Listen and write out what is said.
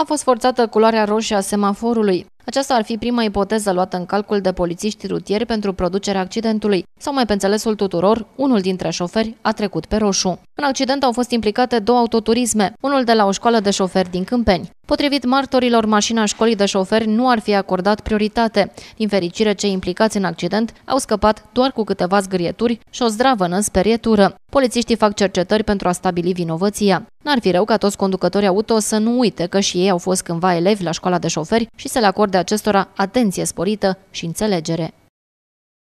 a fost forțată culoarea roșie a semaforului. Aceasta ar fi prima ipoteză luată în calcul de polițiști rutieri pentru producerea accidentului. Sau mai pe înțelesul tuturor, unul dintre șoferi a trecut pe roșu. În accident au fost implicate două autoturisme, unul de la o școală de șoferi din Câmpeni. Potrivit martorilor, mașina școlii de șoferi nu ar fi acordat prioritate. Din fericire, cei implicați în accident au scăpat doar cu câteva zgârieturi și o zdravănă sperietură. Polițiștii fac cercetări pentru a stabili vinovăția. N-ar fi rău ca toți conducătorii auto să nu uite că și ei au fost cândva elevi la școala de șoferi și să le acorde acestora atenție sporită și înțelegere.